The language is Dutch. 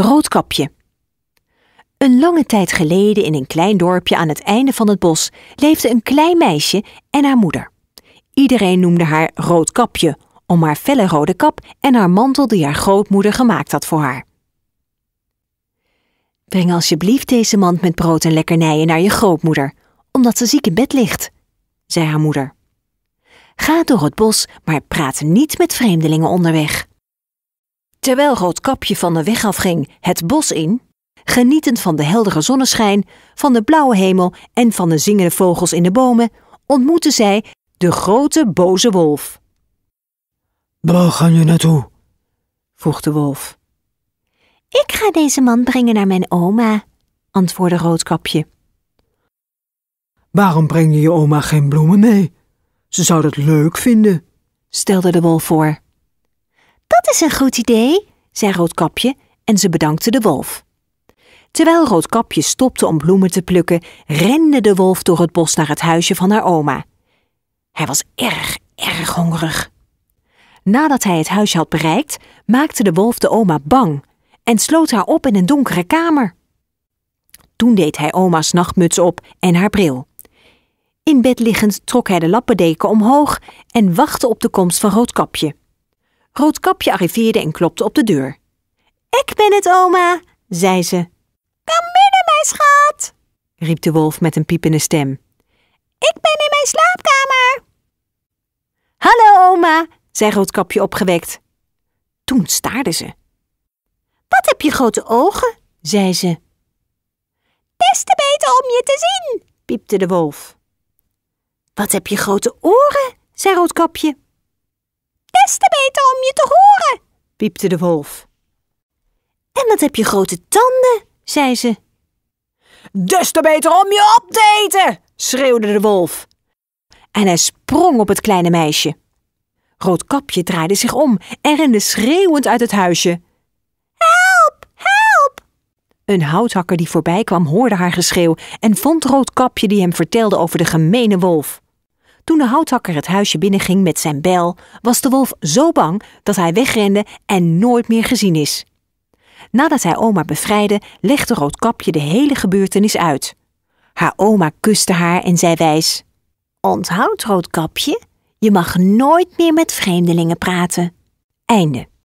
Roodkapje. Een lange tijd geleden in een klein dorpje aan het einde van het bos leefde een klein meisje en haar moeder. Iedereen noemde haar Roodkapje om haar felle rode kap en haar mantel die haar grootmoeder gemaakt had voor haar. Breng alsjeblieft deze mand met brood en lekkernijen naar je grootmoeder, omdat ze ziek in bed ligt, zei haar moeder. Ga door het bos, maar praat niet met vreemdelingen onderweg. Terwijl Roodkapje van de weg afging het bos in, genietend van de heldere zonneschijn, van de blauwe hemel en van de zingende vogels in de bomen, ontmoetten zij de grote boze wolf. Waar ga je naartoe? vroeg de wolf. Ik ga deze man brengen naar mijn oma, antwoordde Roodkapje. Waarom breng je je oma geen bloemen mee? Ze zou dat leuk vinden, stelde de wolf voor. Dat is een goed idee, zei Roodkapje en ze bedankte de wolf. Terwijl Roodkapje stopte om bloemen te plukken, rende de wolf door het bos naar het huisje van haar oma. Hij was erg, erg hongerig. Nadat hij het huisje had bereikt, maakte de wolf de oma bang en sloot haar op in een donkere kamer. Toen deed hij oma's nachtmuts op en haar bril. In bed liggend trok hij de lappendeken omhoog en wachtte op de komst van Roodkapje. Roodkapje arriveerde en klopte op de deur. Ik ben het, oma, zei ze. Kom binnen, mijn schat, riep de wolf met een piepende stem. Ik ben in mijn slaapkamer. Hallo, oma, zei Roodkapje opgewekt. Toen staarde ze. Wat heb je grote ogen, zei ze. Des te beter om je te zien, piepte de wolf. Wat heb je grote oren, zei Roodkapje des te beter om je te horen, piepte de wolf. En wat heb je grote tanden, zei ze. Des te beter om je op te eten, schreeuwde de wolf. En hij sprong op het kleine meisje. Roodkapje draaide zich om en rende schreeuwend uit het huisje. Help, help! Een houthakker die voorbij kwam hoorde haar geschreeuw en vond Roodkapje die hem vertelde over de gemene wolf. Toen de houthakker het huisje binnenging met zijn bel, was de wolf zo bang dat hij wegrende en nooit meer gezien is. Nadat hij oma bevrijdde, legde Roodkapje de hele gebeurtenis uit. Haar oma kuste haar en zei wijs: Onthoud, Roodkapje, je mag nooit meer met vreemdelingen praten. Einde.